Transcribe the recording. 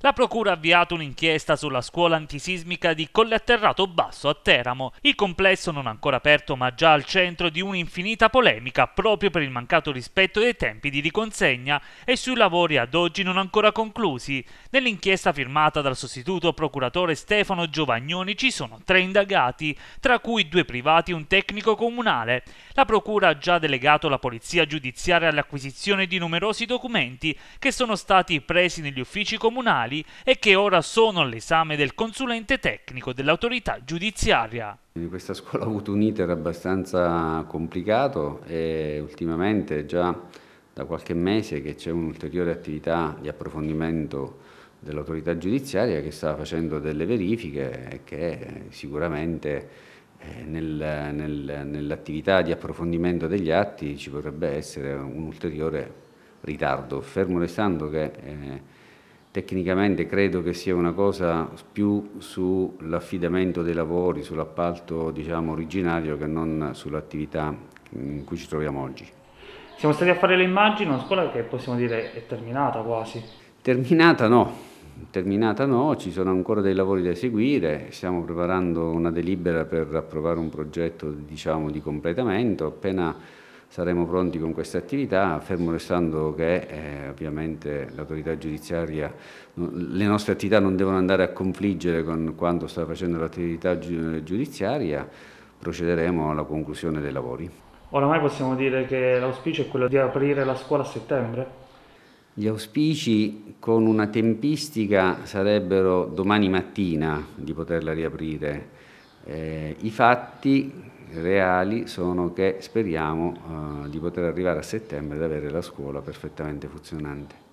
La Procura ha avviato un'inchiesta sulla scuola antisismica di Colleatterrato Basso a Teramo. Il complesso non ancora aperto ma già al centro di un'infinita polemica proprio per il mancato rispetto dei tempi di riconsegna e sui lavori ad oggi non ancora conclusi. Nell'inchiesta firmata dal sostituto procuratore Stefano Giovagnoni ci sono tre indagati, tra cui due privati e un tecnico comunale. La Procura ha già delegato la polizia giudiziaria all'acquisizione di numerosi documenti che sono stati presi negli uffici comunali penali e che ora sono all'esame del consulente tecnico dell'autorità giudiziaria. Questa scuola ha avuto un iter abbastanza complicato e ultimamente già da qualche mese che c'è un'ulteriore attività di approfondimento dell'autorità giudiziaria che sta facendo delle verifiche e che sicuramente eh, nel, nel, nell'attività di approfondimento degli atti ci potrebbe essere un ulteriore ritardo, fermo restando che eh, Tecnicamente credo che sia una cosa più sull'affidamento dei lavori, sull'appalto diciamo, originario che non sull'attività in cui ci troviamo oggi. Siamo stati a fare le immagini, una scuola che possiamo dire è terminata quasi. Terminata no, terminata no, ci sono ancora dei lavori da eseguire, stiamo preparando una delibera per approvare un progetto diciamo, di completamento, appena saremo pronti con queste attività, fermo restando che eh, ovviamente l'autorità giudiziaria, le nostre attività non devono andare a confliggere con quanto sta facendo l'attività giudiziaria, procederemo alla conclusione dei lavori. Oramai possiamo dire che l'auspicio è quello di aprire la scuola a settembre? Gli auspici con una tempistica sarebbero domani mattina di poterla riaprire eh, I fatti reali sono che speriamo eh, di poter arrivare a settembre ad avere la scuola perfettamente funzionante.